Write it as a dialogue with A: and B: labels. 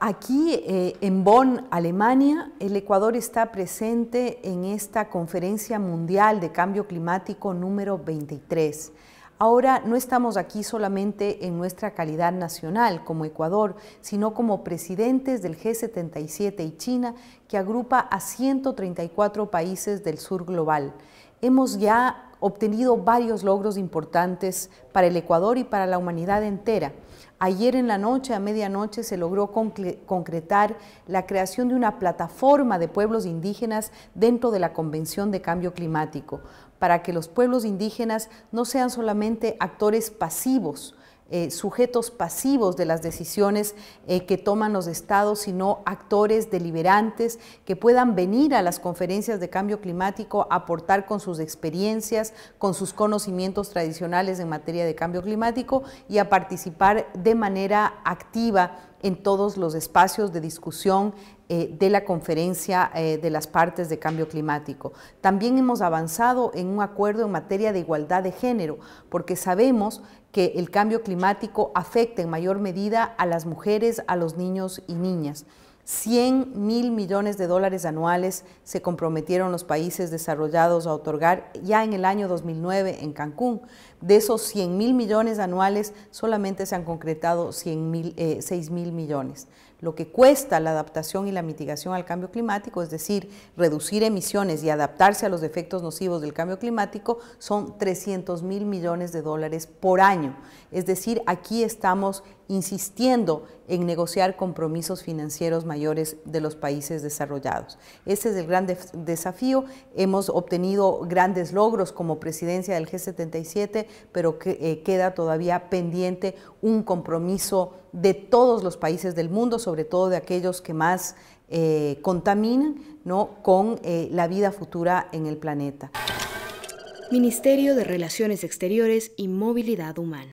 A: Aquí eh, en Bonn, Alemania, el Ecuador está presente en esta Conferencia Mundial de Cambio Climático número 23. Ahora no estamos aquí solamente en nuestra calidad nacional como Ecuador, sino como presidentes del G77 y China, que agrupa a 134 países del sur global. Hemos ya obtenido varios logros importantes para el Ecuador y para la humanidad entera. Ayer en la noche, a medianoche, se logró concretar la creación de una plataforma de pueblos indígenas dentro de la Convención de Cambio Climático, para que los pueblos indígenas no sean solamente actores pasivos, eh, sujetos pasivos de las decisiones eh, que toman los estados, sino actores deliberantes que puedan venir a las conferencias de cambio climático, aportar con sus experiencias, con sus conocimientos tradicionales en materia de cambio climático y a participar de manera activa en todos los espacios de discusión eh, de la conferencia eh, de las partes de cambio climático. También hemos avanzado en un acuerdo en materia de igualdad de género, porque sabemos que el cambio climático afecta en mayor medida a las mujeres, a los niños y niñas. 100 mil millones de dólares anuales se comprometieron los países desarrollados a otorgar ya en el año 2009 en Cancún. De esos 100 mil millones anuales, solamente se han concretado 100 mil, 6 eh, mil millones. Lo que cuesta la adaptación y la mitigación al cambio climático, es decir, reducir emisiones y adaptarse a los efectos nocivos del cambio climático, son 300 mil millones de dólares por año. Es decir, aquí estamos insistiendo en negociar compromisos financieros mayores de los países desarrollados. Ese es el gran desafío. Hemos obtenido grandes logros como presidencia del G77, pero eh, queda todavía pendiente un compromiso de todos los países del mundo, sobre todo de aquellos que más eh, contaminan ¿no? con eh, la vida futura en el planeta. Ministerio de Relaciones Exteriores y Movilidad Humana.